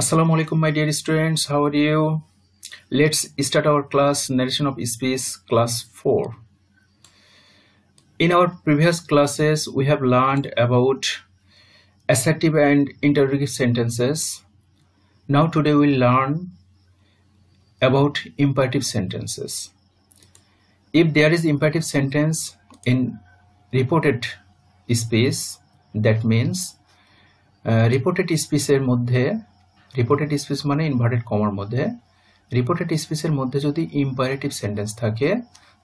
Assalamu alaikum my dear students how are you let's start our class narration of speech class 4 in our previous classes we have learned about assertive and interrogative sentences now today we'll learn about imperative sentences if there is imperative sentence in reported speech that means uh, reported speech er মধ্যে reported speech মানে inverted কমার মধ্যে reported স্পিচের মধ্যে যদি imperative sentence থাকে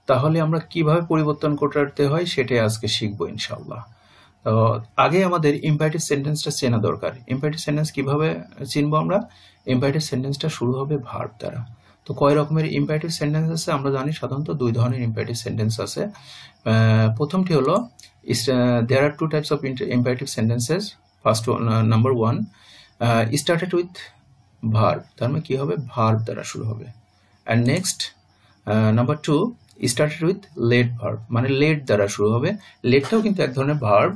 তাহলে আমরা কিভাবে পরিবর্তন করতে হয় সেটাই আজকে শিখবো ইনশাল্লাহ তো আগে আমাদের ইম্পারেটিভ সেন্টেন্সটা চেনা দরকার ইম্পারেটিভ সেন্টেন্স কিভাবে চিনবো আমরা ইম্পারেটিভ সেন্টেন্সটা শুরু হবে ভার্ব দ্বারা তো কয় রকমের ইম্পারেটিভ সেন্টেন্স আছে আমরা জানি সাধারণত দুই ধরনের ইম্পারেটিভ সেন্টেন্স আছে প্রথমটি হলো there are two types of imperative sentences first number one started with verb তার মানে কী হবে ভার্ভ দ্বারা শুরু হবে and next number two started with let verb মানে লেট দ্বারা শুরু হবে লেটটাও কিন্তু এক ধরনের ভার্ভ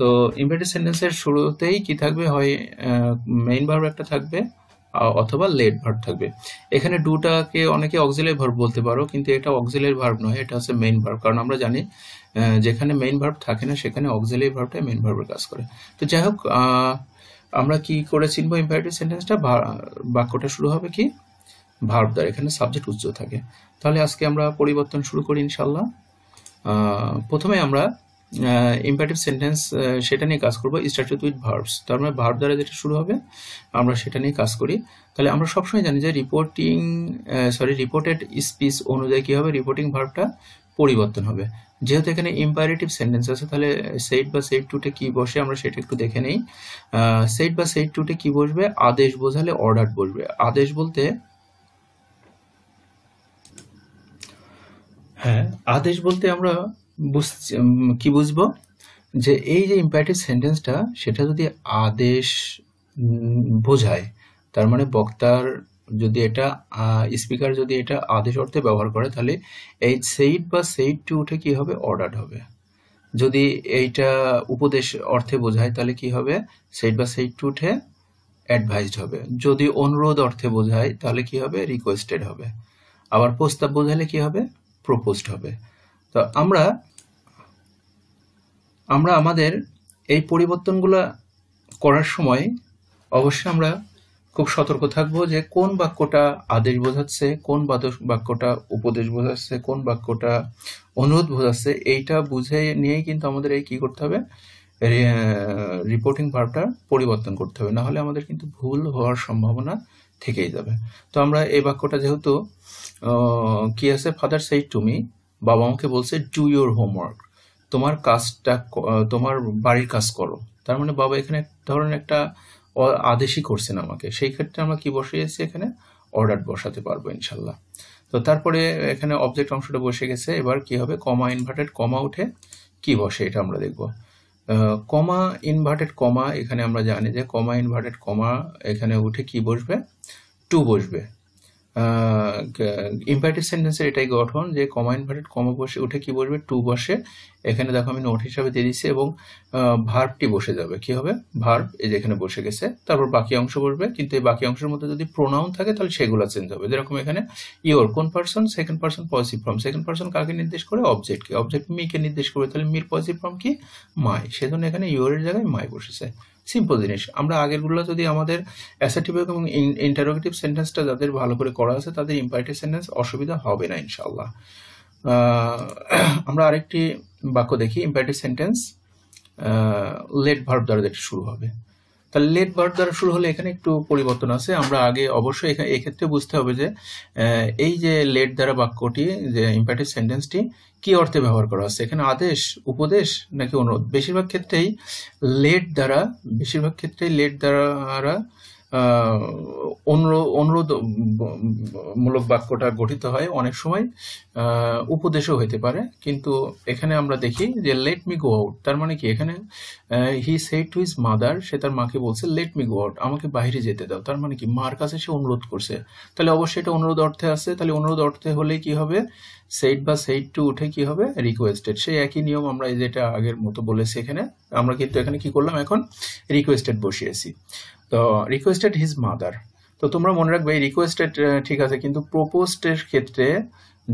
তো ইমপ্রেটিভ সেন্টেন্সের শুরুতেই কি থাকবে হয় মেইন ভার্ভ একটা থাকবে অথবা লেট ভার্ভ থাকবে এখানে ডুটাকে অনেকে অক্সিলারি ভার্ভ বলতে পারো কিন্তু এটা অক্সিলারি ভার্ভ নয় এটা হচ্ছে মেইন ভার্ভ কারণ আমরা জানি যেখানে মেইন ভার্ভ থাকে না সেখানে অক্সিলারি ভার্ভটাই মেইন ভার্ভের কাজ করে তো যাই হোক আমরা কি করে চিনবো ইম্পারেটিভ সেন্টেন্সটা বাক্যটা শুরু হবে কি ভার্ব দ্বারা এখানে সাবজেক্ট উজ্জ্বল থাকে তাহলে আজকে আমরা পরিবর্তন শুরু করি ইনশাল্লাহ প্রথমে আমরা ইম্পারেটিভ সেন্টেন্স সেটা নিয়ে কাজ করবো স্টার্টেড উইথ ভার্বস তার মানে ভার্ব দ্বারা যেটা শুরু হবে আমরা সেটা নিয়ে কাজ করি তাহলে আমরা সবসময় জানি যে রিপোর্টিং সরি রিপোর্টেড স্পিচ অনুযায়ী কী হবে রিপোর্টিং ভার্বটা পরিবর্তন হবে যেহেতু এখানে ইম্পারেটিভ সেন্টেন্স আছে তাহলে সেট বা সেট টুটে কি বসে আমরা সেটা একটু দেখে নেই সেট বা সেট টুটে কি বসবে আদেশ বোঝালে অর্ডার বসবে আদেশ বলতে হ্যাঁ আদেশ বলতে আমরা কি বুঝবো যে এই যে ইম্পারেটিভ সেন্টেন্সটা সেটা যদি আদেশ বোঝায় তার মানে বক্তার যদি এটা স্পিকার যদি এটা আদেশ অর্থে ব্যবহার করে তাহলে এই সেইট বা সেইট টু উঠে কি হবে অর্ডার হবে যদি এইটা উপদেশ অর্থে বোঝায় তাহলে কি হবে সেইট বা সেইট টু উঠে অ্যাডভাইসড হবে যদি অনুরোধ অর্থে বোঝায় তাহলে কি হবে রিকোয়েস্টেড হবে আবার প্রস্তাব বোঝালে কি হবে প্রপোজড হবে তো আমরা আমরা আমাদের এই পরিবর্তনগুলো করার সময় অবশ্যই আমরা খুব সতর্ক থাকবো যে কোন বাক্যটা আদেশ বোঝাচ্ছে কোন বাক্যটা উপদেশ বোঝাচ্ছে কোন বাক্যটা অনুরোধ বোঝাচ্ছে এইটা বুঝে নিয়েই কিন্তু আমাদের এই কি করতে হবে রিপোর্টিং ভাবটা পরিবর্তন করতে হবে নাহলে আমাদের কিন্তু ভুল হওয়ার সম্ভাবনা থেকেই যাবে তো আমরা এই বাক্যটা যেহেতু কি আছে ফাদার সেই টুমি বাবা আমাকে বলছে ডু ইউর হোমওয়ার্ক তোমার কাজটা তোমার বাড়ির কাজ করো তার মানে বাবা এখানে ধরেন একটা আদেশই করছেন আমাকে সেই ক্ষেত্রে আমরা কি বসিয়েছি এখানে অর্ডার বসাতে পারবো ইনশাল্লাহ তো তারপরে এখানে অবজেক্ট অংশটা বসে গেছে এবার কি হবে কমা ইনভার্টেড কমা উঠে কি বসে এটা আমরা দেখব কমা ইনভার্টেড কমা এখানে আমরা জানি যে কমা ইনভার্টেড কমা এখানে উঠে কি বসবে টু বসবে ইম্পারেটিভ সেন্টেন্সের এটাই গঠন যে কমা ইনভার্টেড কমা বসে উঠে কি বসবে টু বসে এখানে দেখো আমি নোট হিসাবে দিয়ে দিচ্ছি এবং ভার্বটি বসে যাবে কি হবে ভার্ব এই যেখানে বসে গেছে তারপর বাকি অংশ বসবে কিন্তু এই বাকি অংশের মধ্যে যদি প্রোনাউন থাকে তাহলে সেগুলো চেঞ্জ হবে যেরকম এখানে ইয়োর কোন person second person positive form second person কাকে নির্দেশ করে অবজেক্টকে অবজেক্ট মিকে নির্দেশ করে তাহলে মির পজিটিভ ফর্ম কি মাই সেজন্য এখানে ইয়োরের জায়গায় মাই বসেছে সিম্পল জিনিস আমরা আগেরগুলো যদি আমাদের অ্যাসার্টিভ এবং ইন্টারোগেটিভ সেন্টেন্সটা যাদের ভালো করে করা আছে তাদের ইম্পারেটিভ সেন্টেন্স অসুবিধা হবে না ইনশাল্লাহ আমরা আরেকটি বাক্য দেখি ইম্পারেটিভ সেন্টেন্স লেট ভার্ব দ্বারা যেটা শুরু হবে তাহলে লেট বার্থ দ্বারা শুরু হলে এখানে একটু পরিবর্তন আছে আমরা আগে অবশ্যই এক্ষেত্রে বুঝতে হবে যে এই যে লেট দ্বারা বাক্যটি যে ইম্পারেটিভ সেন্টেন্সটি কি অর্থে ব্যবহার করা আছে এখানে আদেশ উপদেশ নাকি অনুরোধ বেশিরভাগ ক্ষেত্রেই লেট দ্বারা বেশিরভাগ ক্ষেত্রেই লেট দ্বারা অনুরোধ মূলক বাক্যটা গঠিত হয় অনেক সময় উপদেশও হইতে পারে কিন্তু এখানে আমরা দেখি যে লেট মি গো আউট তার মানে কি এখানে he said to his mother সে তার মাকে বলছে লেট মি গো আউট আমাকে বাইরে যেতে দাও তার মানে কি মার কাছে সে অনুরোধ করছে তাহলে অবশ্যই এটা অনুরোধ অর্থে আছে তাহলে অনুরোধ অর্থে হলে কি হবে সেইট বা সেইট টু উঠে কি হবে রিকোয়েস্টেড সেই একই নিয়ম আমরা যেটা আগের মতো বলেছি এখানে আমরা কিন্তু এখানে কি করলাম এখন রিকোয়েস্টেড বসিয়েছি তো রিকোয়েস্টেড হিজ মাদার তো তোমরা মনে রাখবে এই রিকোয়েস্টেড ঠিক আছে কিন্তু প্রোপোস্টের ক্ষেত্রে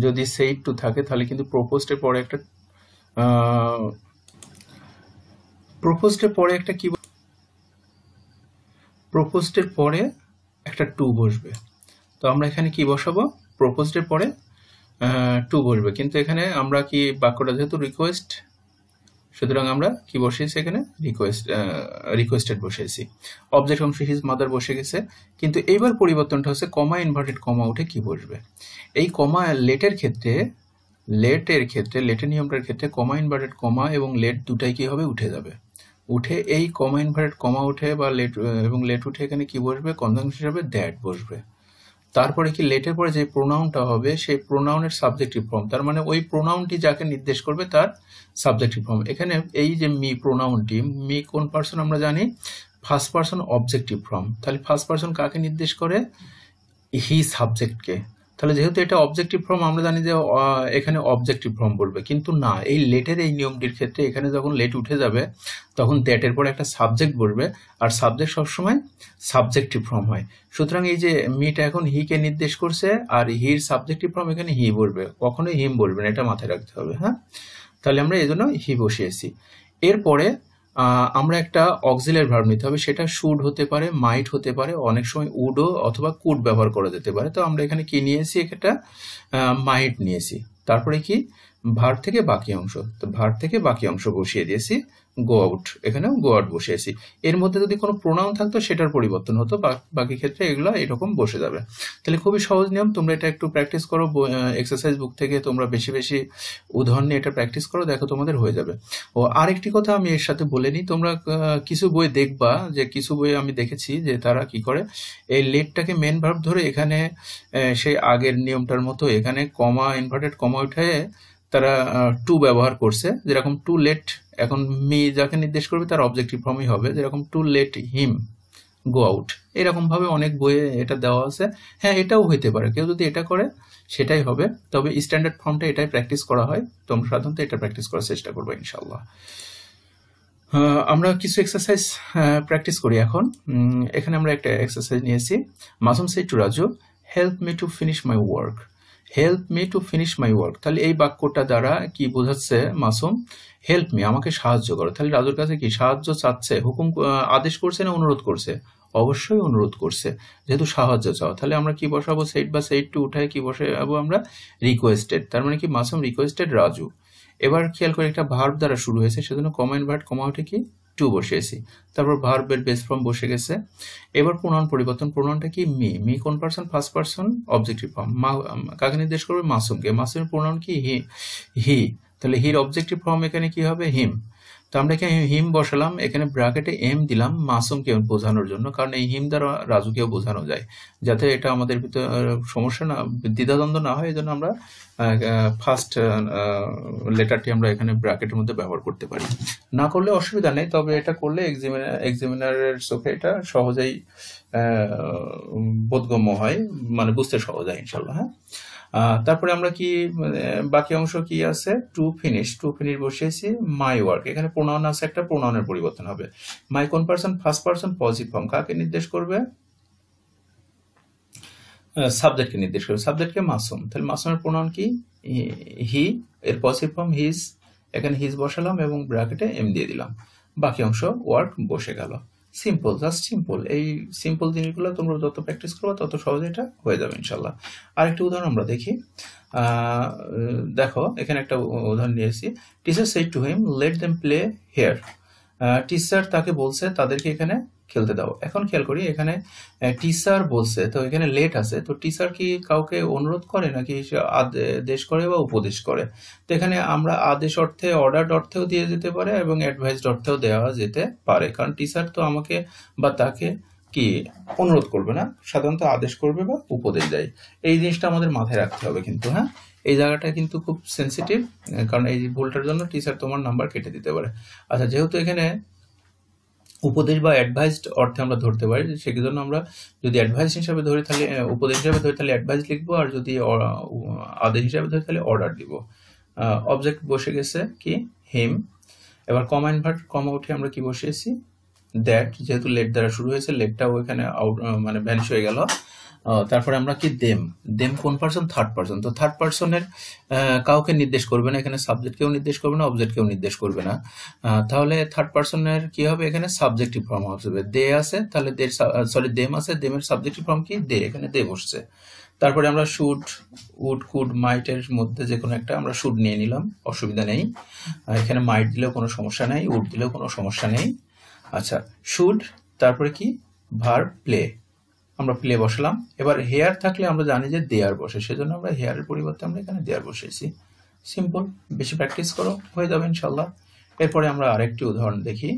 যদি সেইট টু থাকে তাহলে কিন্তু প্রোপোস্টের পরে একটা প্রোপোস্টের পরে একটা কি প্রোপোস্টের পরে একটা টু বসবে তো আমরা এখানে কি বসাবো প্রোপোজডের পরে টু বসবে কিন্তু এখানে আমরা কি বাক্যটা যেহেতু রিকোয়েস্ট সুতরাং আমরা কি বসিয়েছি এখানে রিকোয়েস্ট রিকোয়েস্টেড বসিয়েছি অবজেক্ট অংশ হিজ মাদার বসে গেছে কিন্তু এইবার পরিবর্তনটা হচ্ছে কমা ইনভার্টেড কমা উঠে কি বসবে এই কমা লেটের ক্ষেত্রে লেটের ক্ষেত্রে লেটের নিয়মটার ক্ষেত্রে কমা ইনভার্টেড কমা এবং লেট দুটাই কি হবে উঠে যাবে উঠে এই কমা ইনভার্টেড কমা উঠে বা লেট এবং লেট উঠে এখানে কি বসবে কনজাংশন হিসাবে দ্যাট বসবে তারপরে কি লেটের পরে যে প্রোনাউনটা হবে সেই প্রোনাউনের সাবজেক্টিভ ফর্ম তার মানে ওই প্রোনাউনটি যাকে নির্দেশ করবে তার সাবজেক্টিভ ফর্ম এখানে এই যে মি প্রোনাউনটি মি কোন পার্সন আমরা জানি ফার্স্ট পার্সন অবজেক্টিভ ফর্ম তাহলে ফার্স্ট পার্সন কাকে নির্দেশ করে হি সাবজেক্টকে তাহলে যেহেতু এটা অবজেক্টিভ ফর্ম আমরা জানি যে এখানে অবজেক্টিভ ফর্ম বলবে কিন্তু না এই লেটের এই নিয়মটির ক্ষেত্রে এখানে যখন লেট উঠে যাবে তখন দ্যাটের পরে একটা সাবজেক্ট বলবে আর সাবজেক্ট সবসময় সাবজেক্টিভ ফর্ম হয় সুতরাং এই যে মিটা এখন হিকে নির্দেশ করছে আর হির সাবজেক্টিভ ফর্ম এখানে হি বলবে কখনোই হিম বলবে না এটা মাথায় রাখতে হবে হ্যাঁ তাহলে আমরা এই জন্য হি বসিয়েছি এরপরে আমরা একটা অক্সিলের ভার্ব নিতে হবে সেটা শুড হতে পারে মাইট হতে পারে অনেক সময় উডও অথবা কুড ব্যবহার করা যেতে পারে তো আমরা এখানে কি নিয়েছি একটা মাইট নিয়েছি তারপরে কি ভার থেকে বাকি অংশ তো ভার থেকে বাকি অংশ বসিয়ে দিয়েছি গো আউট এখানেও গো আউট বসিয়েছি এর মধ্যে যদি কোনো প্রোনাউন থাকতো সেটার পরিবর্তন হতো বাকি ক্ষেত্রে এগুলো এরকম বসে যাবে তাহলে খুবই সহজ নিয়ম তোমরা এটা একটু প্র্যাকটিস করো এক্সারসাইজ বুক থেকে তোমরা বেশি বেশি উদাহরণ নিয়ে এটা প্র্যাকটিস করো দেখো তোমাদের হয়ে যাবে ও আরেকটি কথা আমি এর সাথে বলে নিই তোমরা কিছু বই দেখবা যে কিছু বই আমি দেখেছি যে তারা কি করে এই লেটটাকে মেন ভার্ব ধরে এখানে সেই আগের নিয়মটার মতো এখানে কমা ইনভার্টেড কমা উঠে তারা টু ব্যবহার করছে যেরকম টু লেট এখন মি যাকে নির্দেশ করবে তার অবজেক্টিভ ফর্মই হবে যেরকম to let him go out এরকমভাবে অনেক বইয়ে এটা দেওয়া আছে হ্যাঁ এটাও হইতে পারে কেউ যদি এটা করে সেটাই হবে তবে স্ট্যান্ডার্ড ফর্মটা এটাই প্র্যাকটিস করা হয় তোমরা সাধারণত এটা প্র্যাকটিস করার চেষ্টা করবো ইনশাল্লাহ আমরা কিছু এক্সারসাইজ প্র্যাকটিস করি এখন এখানে আমরা একটা এক্সারসাইজ নিয়েছি Masum said to Raju help me to finish my work help me to finish my work তাহলে এই বাক্যটা দ্বারা কি বোঝাচ্ছে মাসুম হেল্প মি আমাকে সাহায্য করো তাহলে রাজুর কাছে কি সাহায্য চাচ্ছে হুকুম আদেশ করছে না অনুরোধ করছে অবশ্যই অনুরোধ করছে যেহেতু সাহায্য চাও তাহলে আমরা কি বসাবো সেট বা সেট টু উঠায় কি বসে যাবো আমরা রিকোয়েস্টেড তার মানে কি মাসুম রিকোয়েস্টেড রাজু এবার খেয়াল করে একটা ভার্ব দ্বারা শুরু হয়েছে সেজন্য কমেন্ট ভার্ট কমা উঠে কি টু বসিয়েছি তারপর ভার্বের বেস ফর্ম বসে গেছে এবার প্রণয়ন পরিবর্তন প্রণয়নটা কি মি মি কোন person first person objective form কাকে নির্দেশ করবে মাসুমকে মাসুমের প্রণয়ন কি হি হি তাহলে হির অবজেক্টিভ ফর্ম এখানে কি হবে হিম তো আমরা এখানে হিম বসালাম এখানে ব্র্যাকেটে এম দিলাম মাসুমকে বোঝানোর জন্য কারণ এই হিম দ্বারা রাজুকেও বোঝানো যায় যাতে এটা আমাদের ভিতরে সমস্যা না দ্বিধাদ্বন্দ্ব না হয় এই জন্য আমরা ফার্স্ট লেটারটি আমরা এখানে ব্র্যাকেটের মধ্যে ব্যবহার করতে পারি না করলে অসুবিধা নেই তবে এটা করলে এক্সামিনার এক্সামিনারের চোখে এটা সহজেই বোধগম্য হয় মানে বুঝতে সহজ হয় ইনশাল্লাহ হ্যাঁ তারপরে আমরা কি মানে, বাকি অংশ কি আছে টু ফিনিশ টু ফিনিশ বসিয়েছি মাই ওয়ার্ক এখানে প্রোনাউন আছে একটা প্রোনাউনের পরিবর্তন হবে মাই কোন person first person positive form কাকে নির্দেশ করবে সাবজেক্টকে নির্দেশ করবে সাবজেক্টকে মাসুম তাহলে মাসুমের প্রোনাউন কি হি এর পজিটিভ ফর্ম হিজ এখানে হিজ বসালাম এবং ব্র্যাকেটে এম দিয়ে দিলাম বাকি অংশ ওয়ার্ক বসে গেল সিম্পল জাস্ট সিম্পল এই সিম্পল জিনিসগুলো তোমরা যত প্র্যাকটিস করবে তত সহজে এটা হয়ে যাবে ইনশাল্লাহ আর একটা উদাহরণ আমরা দেখি দেখো এখানে একটা উদাহরণ নিয়েছি teacher said to him let them play here teacher তাকে বলছে তাদেরকে এখানে খেলতে দাও এখন খেয়াল করি এখানে টিচার বলছে তো এখানে লেট আছে তো টিচার কি কাউকে অনুরোধ করে নাকি আদেশ করে বা উপদেশ করে তো এখানে আমরা আদেশ অর্থে অর্ডার অর্থেও দিয়ে যেতে পারে এবং অ্যাডভাইস অর্থেও দেওয়া যেতে পারে কারণ টিচার তো আমাকে বা তাকে কি অনুরোধ করবে না সাধারণত আদেশ করবে বা উপদেশ দেয় এই জিনিসটা আমাদের মাথায় রাখতে হবে কিন্তু হ্যাঁ এই জায়গাটা কিন্তু খুব সেন্সিটিভ কারণ এই ভুলটার জন্য টিচার তোমার নাম্বার কেটে দিতে পারে আচ্ছা যেহেতু এখানে উপদেশ বা অ্যাডভাইসড অর্থে আমরা ধরতে পারি সেই জন্য আমরা যদি অ্যাডভাইস হিসাবে ধরে তাহলে উপদেশ হিসাবে ধরে তাহলে অ্যাডভাইস লিখবো আর যদি আদেশ হিসাবে ধরে তাহলে অর্ডার দিব অবজেক্ট বসে গেছে কি হিম এবার কমা ইনভার্ট কমা উঠে আমরা কি বসিয়েছি দ্যাট যেহেতু লেট দ্বারা শুরু হয়েছে লেটটাও এখানে আউট মানে ভ্যানিশ হয়ে গেল তারপরে আমরা কি দেম দেম কোন পার্সন থার্ড পার্সন তো থার্ড পার্সনের কাউকে নির্দেশ করবে না এখানে সাবজেক্টকেও নির্দেশ করবে না অবজেক্ট কেউ নির্দেশ করবে না তাহলে থার্ড পার্সনের কি হবে এখানে সাবজেক্টিভ ফর্ম হবে দে আছে তাহলে দে সরি দেম আছে দেমের সাবজেক্টিভ ফর্ম কি দে এখানে দে বসছে তারপরে আমরা শুট উড কুড মাইটের মধ্যে যে কোনো একটা আমরা শুট নিয়ে নিলাম অসুবিধা নেই এখানে মাইট দিলেও কোনো সমস্যা নেই উড দিলেও কোনো সমস্যা নেই আচ্ছা শুড তারপরে কি ভার প্লে আমরা প্লে বসালাম এবার হেয়ার থাকলে আমরা জানি যে দেয়ার বসে সেজন্য আমরা হেয়ারের পরিবর্তে আমরা এখানে দেয়ার বসেছি সিম্পল বেশি প্র্যাকটিস করো হয়ে যাবে ইনশাল্লাহ এরপরে আমরা আরেকটি উদাহরণ দেখি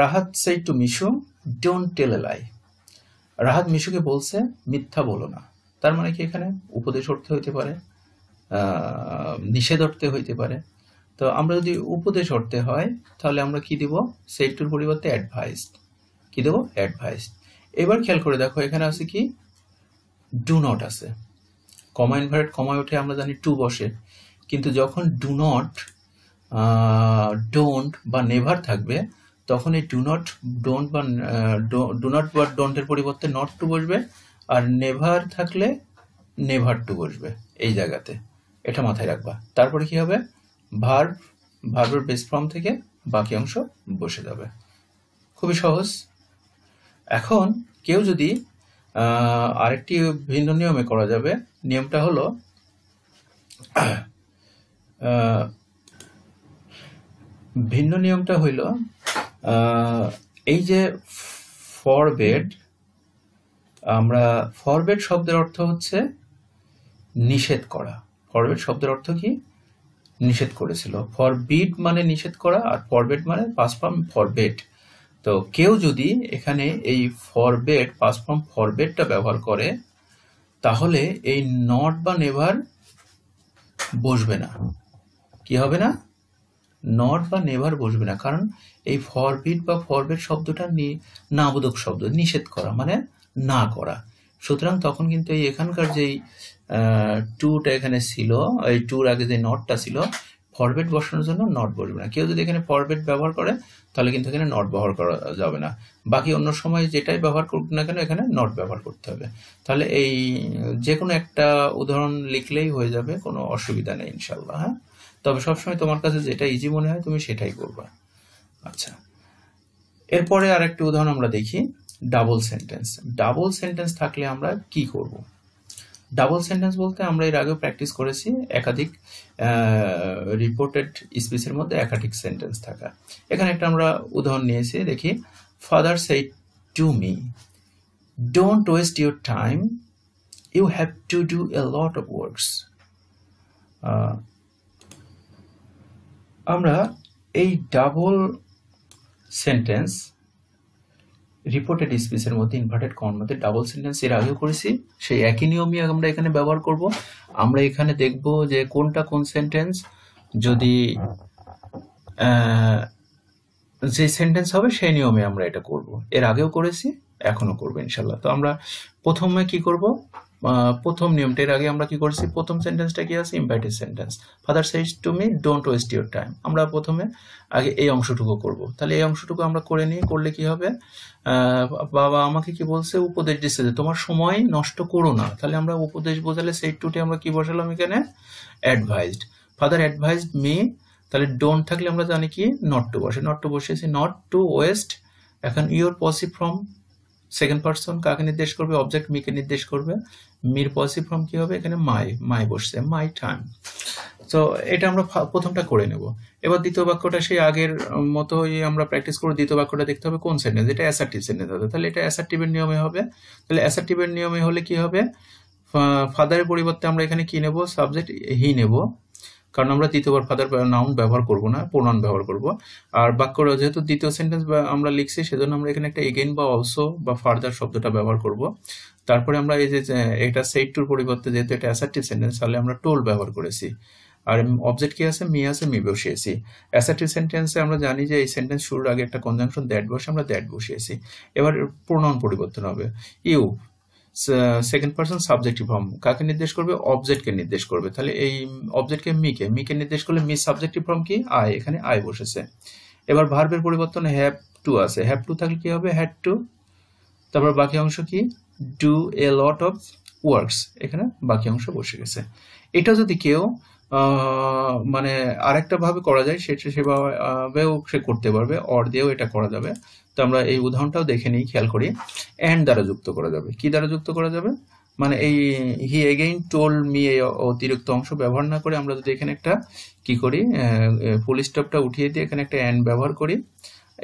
Rahat said to Mishu don't tell a lie Rahat মিশুকে বলছে মিথ্যা বলো না তার মানে কি এখানে উপদেশ অর্থে হইতে পারে নিষেধ অর্থে হইতে পারে তো আমরা যদি উপদেশ অর্থে হয় তাহলে আমরা কি দিব টুর পরিবর্তে অ্যাডভাইসড কি দেবো অ্যাডভাইসড এবার খেয়াল করে দেখো এখানে আছে কি ডু নট আছে কমা ইনভার্ট কমায় ওঠে আমরা জানি টু বসে কিন্তু যখন ডু নট ডোন্ট বা নেভার থাকবে তখন এই ডু নট ডোন্ট বা ডু নট বা এর পরিবর্তে নট টু বসবে আর নেভার থাকলে নেভার টু বসবে এই জায়গাতে এটা মাথায় রাখবা তারপরে কি হবে ভার্ব ভার্বের বেস ফর্ম থেকে বাকি অংশ বসে যাবে খুবই সহজ এখন কেউ যদি আরেকটি ভিন্ন নিয়মে করা যাবে নিয়মটা হলো ভিন্ন নিয়মটা হইল এই যে ফরবেড আমরা ফরবেড শব্দের অর্থ হচ্ছে নিষেধ করা ফরবেড শব্দের অর্থ কি নিষেধ করেছিল ফরবিড মানে নিষেধ করা আর ফরবেড মানে পাস ফর্ম ফরবেড তো কেউ যদি এখানে এই ফরবেট পাস ফর্ম ফরবেটটা ব্যবহার করে তাহলে এই নট বা নেভার বসবে না কি হবে না নট বা নেভার বসবে না কারণ এই ফরবিট বা ফরবেট শব্দটা নাবোধক শব্দ নিষেধ করা মানে না করা সুতরাং তখন কিন্তু এই এখানকার যেই টুটা এখানে ছিল এই টুর আগে যে নটটা ছিল ফরবেট বসানোর জন্য নট বসবে না কেউ যদি এখানে ফরবেট ব্যবহার করে তাহলে কিন্তু এখানে নট ব্যবহার করা যাবে না বাকি অন্য সময় যেটাই ব্যবহার করুক না কেন এখানে নট ব্যবহার করতে হবে তাহলে এই যে কোনো একটা উদাহরণ লিখলেই হয়ে যাবে কোনো অসুবিধা নেই ইনশাল্লাহ হ্যাঁ তবে সবসময় তোমার কাছে যেটা ইজি মনে হয় তুমি সেটাই করবা আচ্ছা এরপরে আর একটি উদাহরণ আমরা দেখি ডাবল সেন্টেন্স ডাবল সেন্টেন্স থাকলে আমরা কি করবো ডাবল সেন্টেন্স বলতে আমরা এর আগেও প্র্যাকটিস করেছি একাধিক রিপোর্টেড স্পিচের মধ্যে একাধিক সেন্টেন্স থাকা এখানে একটা আমরা উদাহরণ নিয়েছি দেখি father say to me don't waste your time you have to do a lot of works আমরা এই ডাবল সেন্টেন্স রিপোর্টেড স্পেসের মধ্যে ইনভার্টেড কমার মধ্যে ডাবল সেন্টেন্স এর আগেও করেছি সেই একই নিয়মই আমরা এখানে ব্যবহার করব আমরা এখানে দেখব যে কোনটা কোন সেন্টেন্স যদি যে সেন্টেন্স হবে সেই নিয়মে আমরা এটা করব এর আগেও করেছি এখনো করবো ইনশাল্লাহ তো আমরা প্রথমে কি করব প্রথম নিয়মটা এর আগে আমরা কি করছি প্রথম সেন্টেন্সটা কি আছে imperative sentence father says to me don't waste your time আমরা প্রথমে আগে এই অংশটুকু করব তাহলে এই অংশটুকু আমরা করে নিই করলে কি হবে বাবা আমাকে কি বলছে উপদেশ দিচ্ছে যে তোমার সময় নষ্ট করো না তাহলে আমরা উপদেশ বোঝালে সেই টুটি আমরা কি বসালাম এখানে অ্যাডভাইসড ফাদার অ্যাডভাইসড মি তাহলে ডোন্ট থাকলে আমরা জানি কি নট টু বসে নট টু বসেছি নট টু ওয়েস্ট এখন ইউর পসি ফ্রম সেকেন্ড পার্সন কাকে নির্দেশ করবে অবজেক্ট মিকে নির্দেশ করবে মির পসি ফর্ম কি হবে এখানে মাই মাই বসছে মাই টাইম তো এটা আমরা প্রথমটা করে নেব এবার দ্বিতীয় বাক্যটা সেই আগের মতোই আমরা প্র্যাকটিস করে দ্বিতীয় বাক্যটা দেখতে হবে কোন সেন্টেন্স এটা অ্যাসার্টিভ সেন্টেন্স হবে তাহলে এটা অ্যাসার্টিভের নিয়মে হবে তাহলে অ্যাসার্টিভের নিয়মে হলে কি হবে ফাদারের পরিবর্তে আমরা এখানে কি নেব সাবজেক্ট হি নেব কারণ আমরা দ্বিতীয়বার ফাদার নাউন ব্যবহার করব না প্রোনাউন ব্যবহার করব আর বাক্যটা যেহেতু দ্বিতীয় সেন্টেন্স আমরা লিখছি সেজন্য আমরা এখানে একটা এগেন বা অলসো বা ফার্দার শব্দটা ব্যবহার করব তারপরে আমরা এই যে এটা সেট টুর পরিবর্তে যেহেতু এটা অ্যাসার্টিভ সেন্টেন্স তাহলে আমরা টোল ব্যবহার করেছি আর অবজেক্ট কি আছে মি আছে মি বসিয়েছি অ্যাসার্টিভ সেন্টেন্সে আমরা জানি যে এই সেন্টেন্স শুরুর আগে একটা কনজাংশন দ্যাট বসে আমরা দ্যাট বসিয়েছি এবার প্রোনাউন পরিবর্তন হবে you second person subjective form কাকে নির্দেশ করবে অবজেক্টকে নির্দেশ করবে তাহলে এই অবজেক্টকে মিকে মিকে নির্দেশ করলে মি সাবজেক্টিভ ফর্ম কি আই এখানে আই বসেছে এবার ভার্বের পরিবর্তন হ্যাভ টু আছে হ্যাভ টু থাকলে কি হবে হ্যাড টু তারপর বাকি অংশ কি do a lot of works এখানে বাকি অংশ বসে গেছে এটা যদি কেউ মানে আরেকটা ভাবে করা যায় সেটা সেভাবেও সে করতে পারবে অর দিয়েও এটা করা যাবে তো আমরা এই উদাহরণটাও দেখে নিই খেয়াল করি অ্যান্ড দ্বারা যুক্ত করা যাবে কি দ্বারা যুক্ত করা যাবে মানে এই হি এগেইন টোল মি এই অতিরিক্ত অংশ ব্যবহার না করে আমরা যদি এখানে একটা কি করি ফুল স্টপটা উঠিয়ে দিয়ে এখানে একটা অ্যান্ড ব্যবহার করি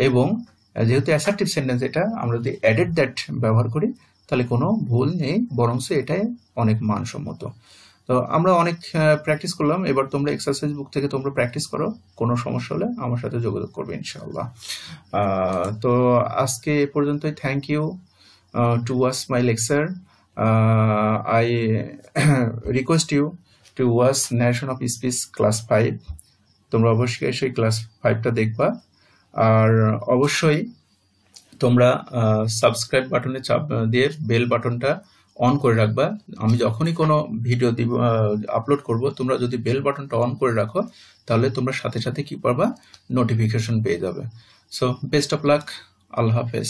এবং যেহেতু অ্যাসার্টিভ সেন্টেন্স এটা আমরা যদি অ্যাডেড দ্যাট ব্যবহার করি তাহলে কোনো ভুল নেই বরং এটাই অনেক মানসম্মত তো আমরা অনেক প্র্যাকটিস করলাম এবার তোমরা এক্সারসাইজ বুক থেকে তোমরা প্র্যাকটিস করো কোনো সমস্যা হলে আমার সাথে যোগাযোগ করবে ইনশাআল্লাহ তো আজকে এ পর্যন্তই thank you to watch my lecture I request you to watch narration of speech class five তোমরা অবশ্যই সেই ক্লাস ফাইভটা দেখবা আর অবশ্যই তোমরা সাবস্ক্রাইব বাটনে চাপ দিয়ে বেল বাটনটা অন করে রাখবা আমি যখনই কোনো ভিডিও দিব আপলোড করব তোমরা যদি বেল বাটনটা অন করে রাখো তাহলে তোমরা সাথে সাথে কি পারবা নোটিফিকেশন পেয়ে যাবে সো বেস্ট অফ লাক আল্লাহ হাফেজ